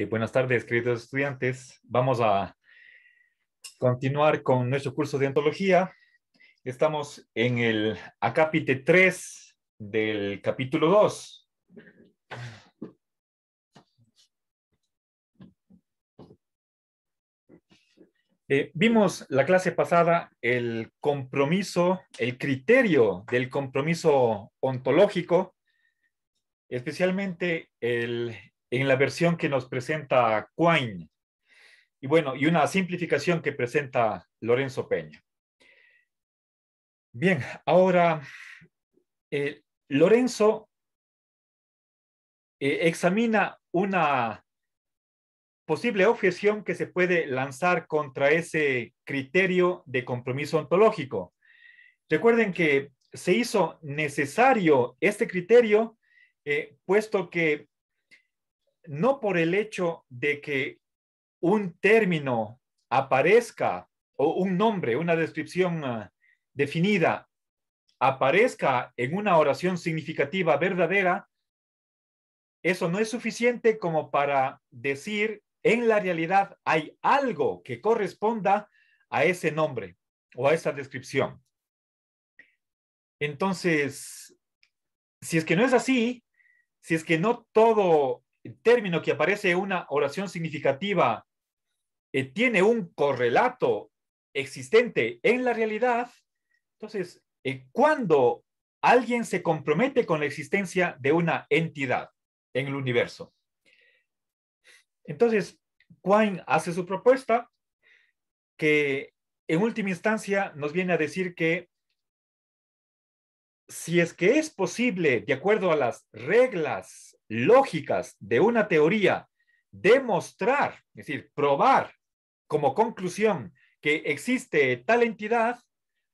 Eh, buenas tardes, queridos estudiantes. Vamos a continuar con nuestro curso de ontología. Estamos en el acápite 3 del capítulo 2. Eh, vimos la clase pasada el compromiso, el criterio del compromiso ontológico, especialmente el en la versión que nos presenta Quine, y bueno, y una simplificación que presenta Lorenzo Peña. Bien, ahora eh, Lorenzo eh, examina una posible objeción que se puede lanzar contra ese criterio de compromiso ontológico. Recuerden que se hizo necesario este criterio, eh, puesto que no por el hecho de que un término aparezca o un nombre, una descripción ah, definida aparezca en una oración significativa verdadera, eso no es suficiente como para decir en la realidad hay algo que corresponda a ese nombre o a esa descripción. Entonces, si es que no es así, si es que no todo el término que aparece una oración significativa eh, tiene un correlato existente en la realidad, entonces, eh, cuando alguien se compromete con la existencia de una entidad en el universo. Entonces, Quine hace su propuesta que en última instancia nos viene a decir que si es que es posible, de acuerdo a las reglas lógicas de una teoría, demostrar, es decir, probar como conclusión que existe tal entidad,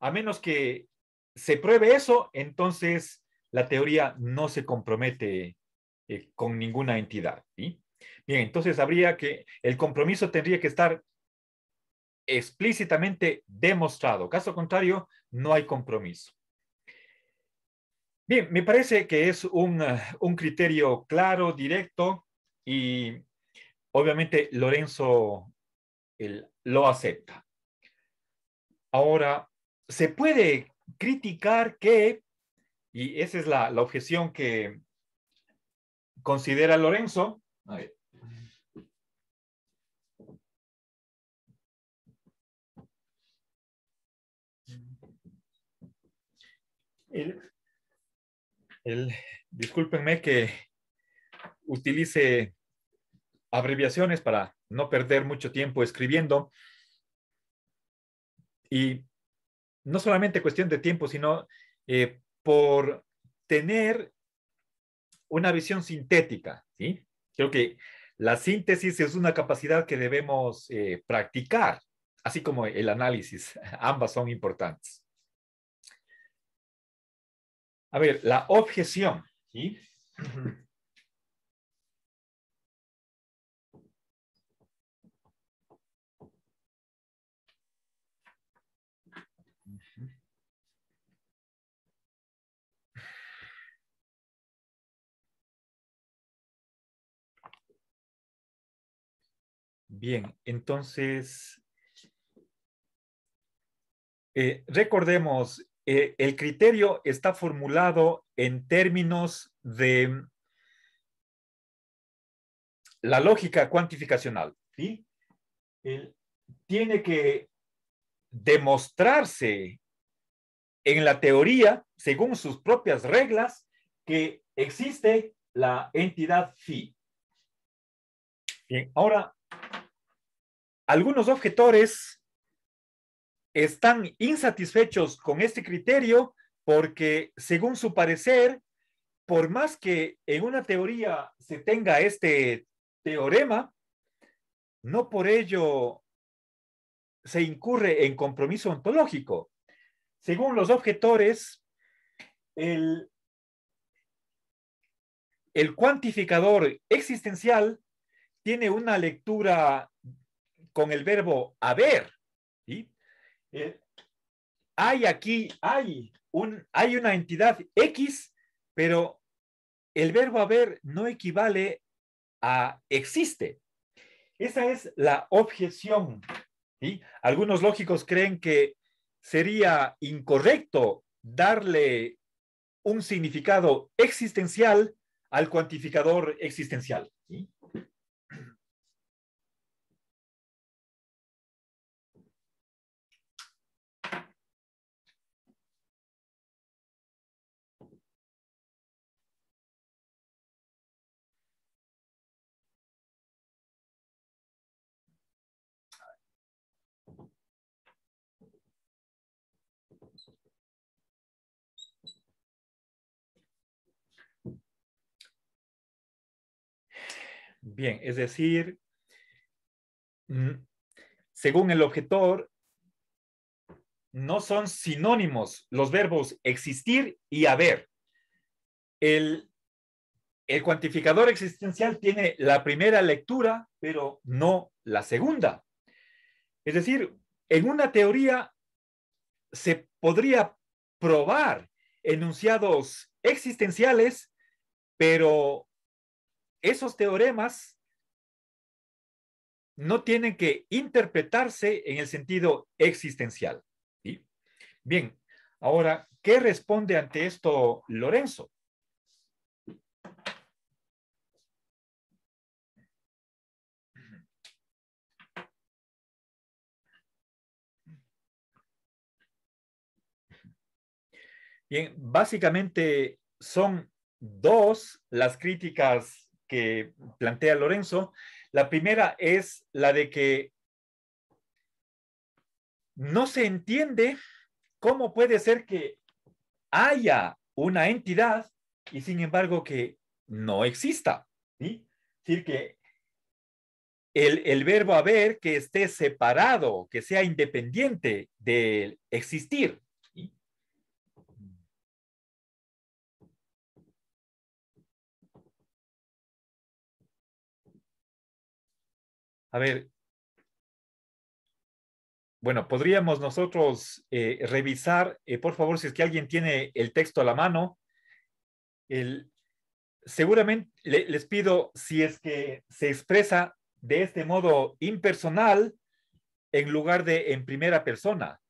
a menos que se pruebe eso, entonces la teoría no se compromete eh, con ninguna entidad. Bien, entonces habría que, el compromiso tendría que estar explícitamente demostrado. Caso contrario, no hay compromiso. Bien, me parece que es eh, un, criterio claro, directo y obviamente Lorenzo lo acepta. Ahora, se puede criticar que, y esa es la, la objeción que considera Lorenzo, el, discúlpenme que utilice abreviaciones para no perder mucho tiempo escribiendo. Y no solamente cuestión de tiempo, sino eh, por tener una visión sintética. ¿sí? Creo que la síntesis es una capacidad que debemos eh, practicar, así como el análisis. Ambas son importantes. A ver, la objeción. ¿sí? Bien, entonces, eh, recordemos, eh, el criterio está formulado en términos de la lógica cuantificacional. ¿sí? tiene que demostrarse en la teoría, según sus propias reglas, que existe la entidad phi. Bien, ahora, algunos objetores están insatisfechos con este criterio porque, según su parecer, por más que en una teoría se tenga este teorema, no por ello se incurre en compromiso ontológico. Según los objetores, el, el cuantificador existencial tiene una lectura con el verbo haber ¿Eh? hay aquí, hay, un, hay una entidad X, pero el verbo haber no equivale a existe. Esa es la objeción. Algunos lógicos creen que sería incorrecto darle un significado existencial al cuantificador existencial. Bien, es decir, mm, según el objetor, no son sinónimos los verbos existir y haber. El, el cuantificador existencial tiene la primera lectura, pero no la segunda. Es decir, en una teoría se podría probar enunciados existenciales, pero esos teoremas no tienen que interpretarse en el sentido existencial. Bien, ahora, ¿qué responde ante esto Lorenzo? Bien, básicamente son dos las críticas que plantea Lorenzo. La primera es la de que no se entiende cómo puede ser que haya una entidad y sin embargo que no exista. Es decir, que el, el, verbo haber que esté separado, que sea independiente del existir. A ver, bueno, podríamos nosotros eh, revisar, eh, por favor, si es que alguien tiene el texto a la mano. seguramente les pido, si es que se expresa de este modo impersonal en lugar de en primera persona.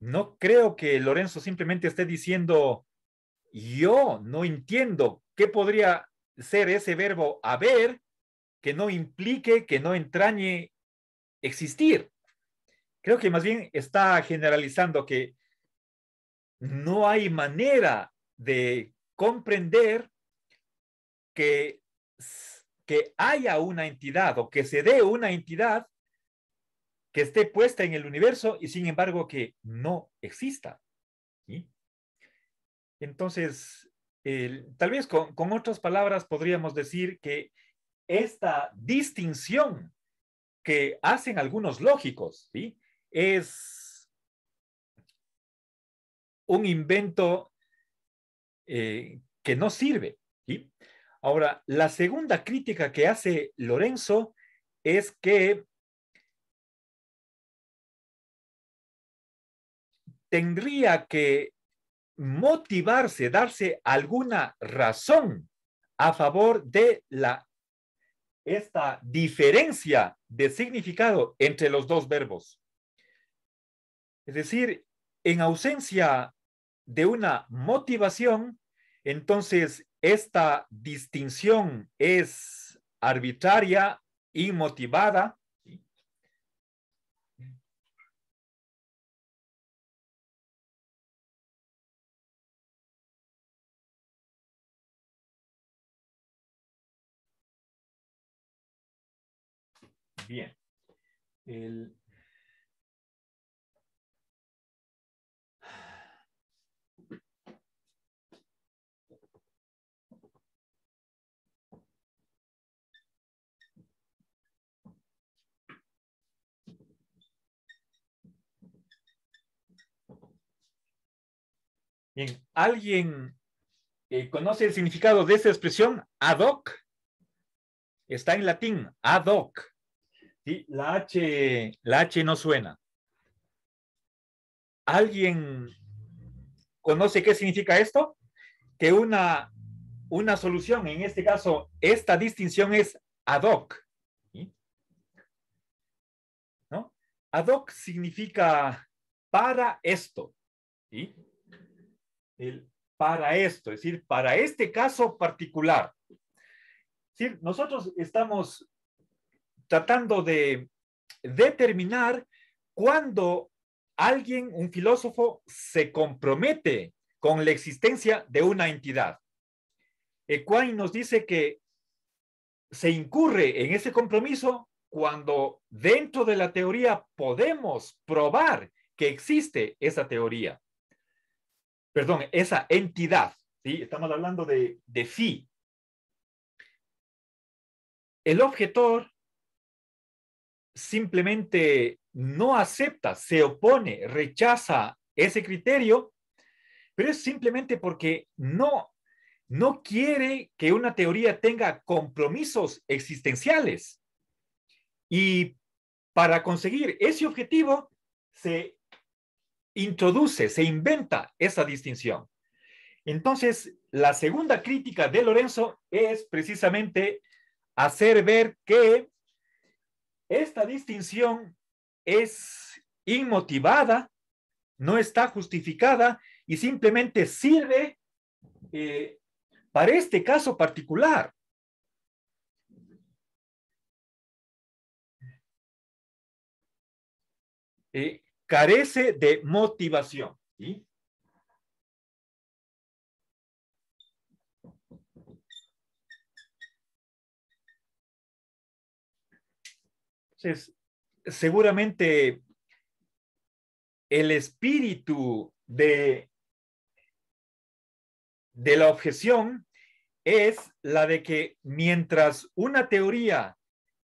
No creo que Lorenzo simplemente esté diciendo, yo no entiendo qué podría ser ese verbo haber que no implique, que no entrañe existir. Creo que más bien está generalizando que no hay manera de comprender que, que haya una entidad o que se dé una entidad que esté puesta en el universo y sin embargo que no exista. Entonces, tal vez con, con, otras palabras podríamos decir que esta distinción que hacen algunos lógicos, ¿sí? es un invento eh, que no sirve. Ahora, la segunda crítica que hace Lorenzo es que tendría que motivarse, darse alguna razón a favor de la esta diferencia de significado entre los dos verbos. Es decir, en ausencia de una motivación, entonces esta distinción es arbitraria, y motivada. Bien. ¿alguien eh, conoce el significado de esa expresión ad hoc? Está en latín, ad hoc la H, la H no suena. ¿Alguien conoce qué significa esto? Que una, una solución, en este caso, esta distinción es ad hoc. Ad hoc significa para esto. ¿sí? El para esto, es decir, para este caso particular. Nosotros estamos tratando de determinar cuándo alguien, un filósofo, se compromete con la existencia de una entidad. Equine nos dice que se incurre en ese compromiso cuando dentro de la teoría podemos probar que existe esa teoría. Perdón, esa entidad. ¿sí? Estamos hablando de, de phi. El objetor simplemente no acepta, se opone, rechaza ese criterio, pero es simplemente porque no, no quiere que una teoría tenga compromisos existenciales. Y para conseguir ese objetivo, se introduce, se inventa esa distinción. Entonces, la segunda crítica de Lorenzo es precisamente hacer ver que esta distinción es inmotivada, no está justificada y simplemente sirve eh, para este caso particular. Eh, carece de motivación. ¿sí? seguramente el espíritu de, de la objeción es la de que mientras una teoría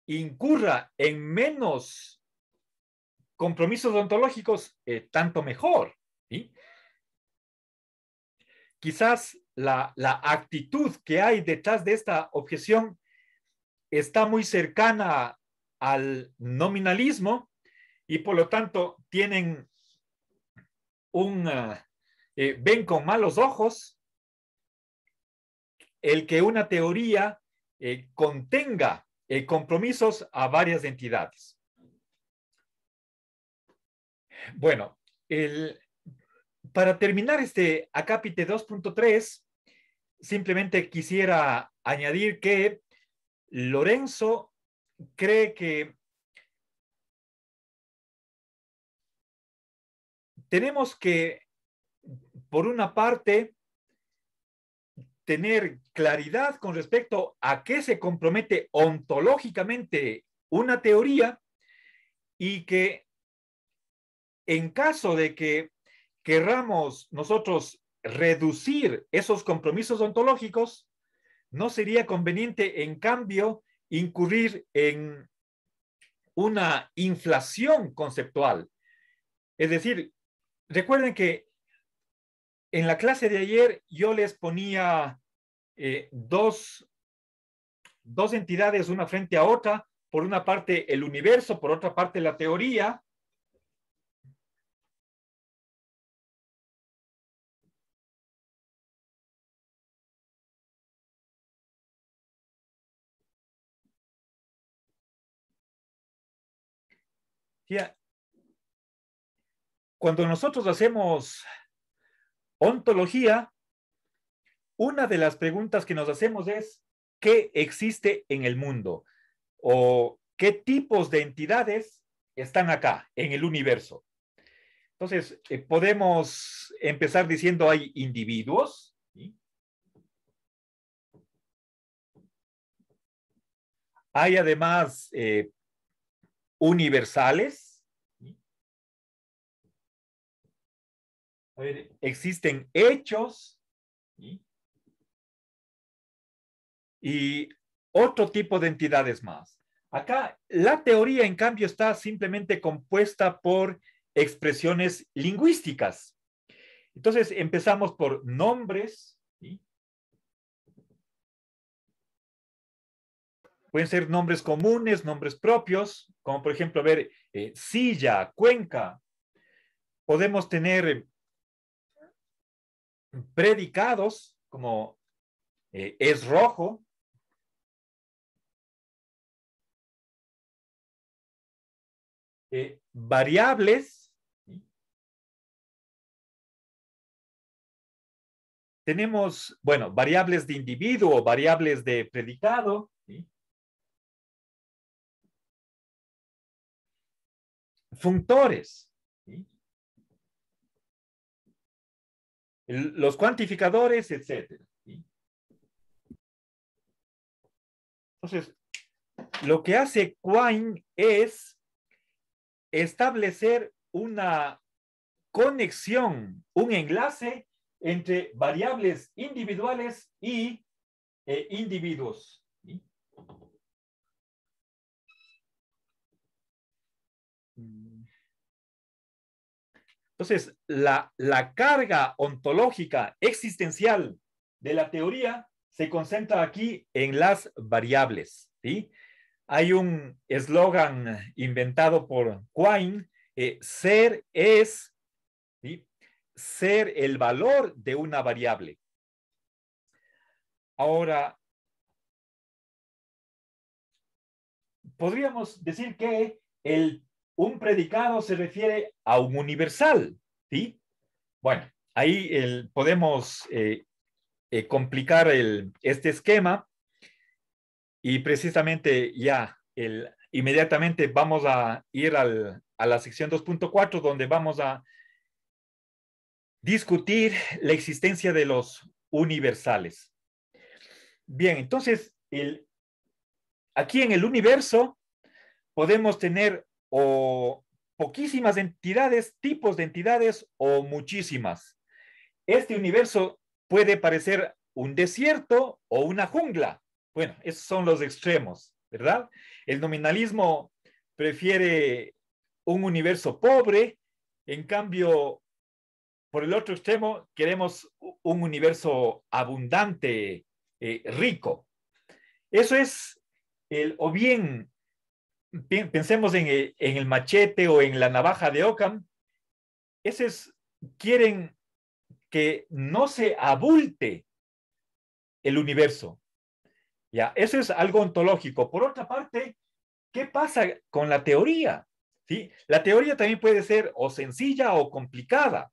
incurra en menos compromisos ontológicos, eh, tanto mejor. Quizás la, la, actitud que hay detrás de esta objeción está muy cercana al nominalismo y por lo tanto tienen un, eh, eh, ven con malos ojos el que una teoría eh, contenga compromisos a varias entidades. Bueno, para terminar este acápite 2.3, simplemente quisiera añadir que Lorenzo cree que tenemos que, por una parte, tener claridad con respecto a qué se compromete ontológicamente una teoría y que en caso de que querramos nosotros reducir esos compromisos ontológicos, no sería conveniente, en cambio, incurrir en una inflación conceptual. Es decir, recuerden que en la clase de ayer yo les ponía eh, dos, dos entidades una frente a otra, por una parte el universo, por otra parte la teoría, cuando nosotros hacemos ontología, una de las preguntas que nos hacemos es, ¿qué existe en el mundo? ¿O qué tipos de entidades están acá, en el universo? Entonces, eh, podemos empezar diciendo, hay individuos. Hay además eh, universales. Existen hechos y otro tipo de entidades más. Acá la teoría, en cambio, está simplemente compuesta por expresiones lingüísticas. Entonces empezamos por nombres. Pueden ser nombres comunes, nombres propios como por ejemplo, ver, eh, Silla, Cuenca, podemos tener eh, predicados como eh, es rojo. variables. Tenemos, bueno, variables de individuo, variables de predicado. functores. Los cuantificadores, etc. Entonces, lo que hace Quine es establecer una conexión, un enlace entre variables individuales y eh, individuos Entonces, la, carga ontológica existencial de la teoría se concentra aquí en las variables. Hay un eslogan inventado por Quine, eh, ser es ser el valor de una variable. Ahora, podríamos decir que el un predicado se refiere a un universal, ¿sí? Bueno, ahí podemos eh, eh, complicar este esquema y precisamente ya inmediatamente vamos a ir a la sección 2.4 donde vamos a discutir la existencia de los universales. Bien, entonces, aquí en el universo podemos tener o poquísimas entidades, tipos de entidades o muchísimas. Este universo puede parecer un desierto o una jungla. Bueno, esos son los extremos, ¿verdad? El nominalismo prefiere un universo pobre, en cambio, por el otro extremo, queremos un universo abundante, eh, rico. Eso es el, o bien pensemos en el, machete o en la navaja de Ockham, esos quieren que no se abulte el universo. Ya, eso es algo ontológico. Por otra parte, ¿qué pasa con la teoría? ¿Sí? La teoría también puede ser o sencilla o complicada.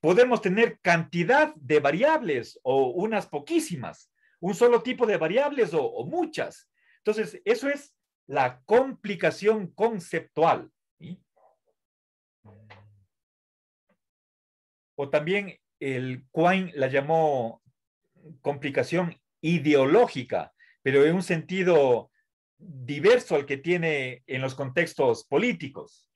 Podemos tener cantidad de variables o unas poquísimas, un solo tipo de variables o muchas. Entonces, eso es la complicación conceptual. O también el Quine la llamó complicación ideológica, pero en un sentido diverso al que tiene en los contextos políticos.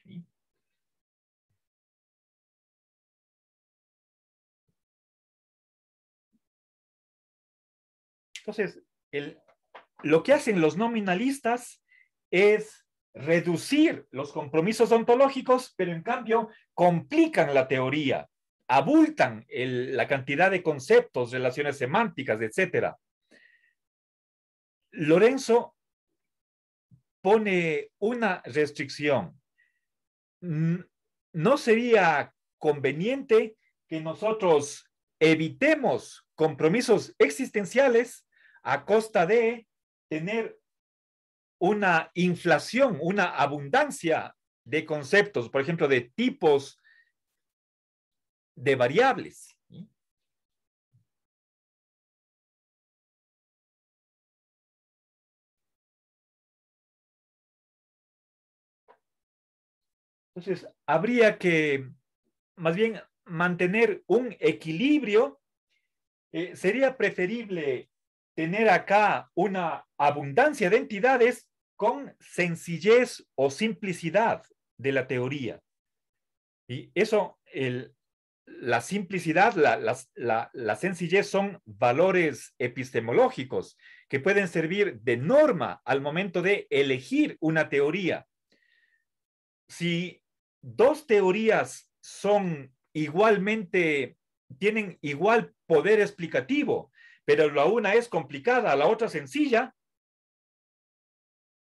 Entonces, lo que hacen los nominalistas es reducir los compromisos ontológicos, pero en cambio complican la teoría, abultan la cantidad de conceptos, relaciones semánticas, etc. Lorenzo pone una restricción. Mm, no sería conveniente que nosotros evitemos compromisos existenciales a costa de tener una inflación, una abundancia de conceptos, por ejemplo, de tipos de variables. Entonces, habría que más bien mantener un equilibrio. Eh, sería preferible tener acá una abundancia de entidades con sencillez o simplicidad de la teoría. Y eso, la simplicidad, la, sencillez son valores epistemológicos que pueden servir de norma al momento de elegir una teoría. Si dos teorías son igualmente, tienen igual poder explicativo, pero la una es complicada, la otra sencilla,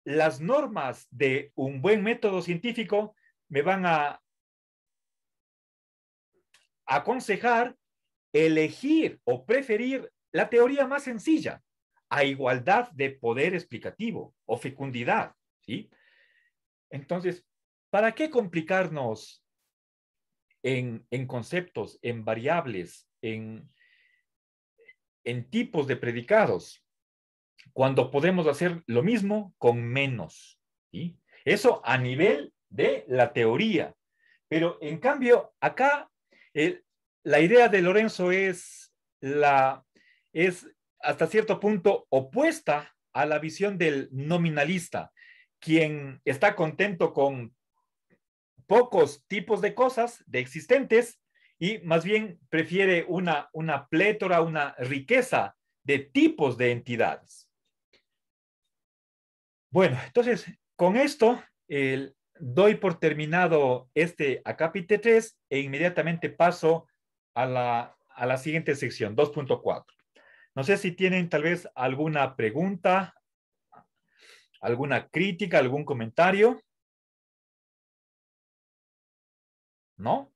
las normas de un buen método científico me van a aconsejar elegir o preferir la teoría más sencilla a igualdad de poder explicativo o fecundidad, ¿sí? Entonces, ¿para qué complicarnos en, en conceptos, en variables, en, en tipos de predicados? cuando podemos hacer lo mismo con menos. Eso a nivel de la teoría. Pero en cambio, acá eh, la idea de Lorenzo es, la, es hasta cierto punto opuesta a la visión del nominalista, quien está contento con pocos tipos de cosas de existentes y más bien prefiere una plétora, una riqueza de tipos de entidades. Bueno, entonces, con esto doy por terminado este acápite 3 e inmediatamente paso a la, a la siguiente sección, 2.4. No sé si tienen tal vez alguna pregunta, alguna crítica, algún comentario. ¿No?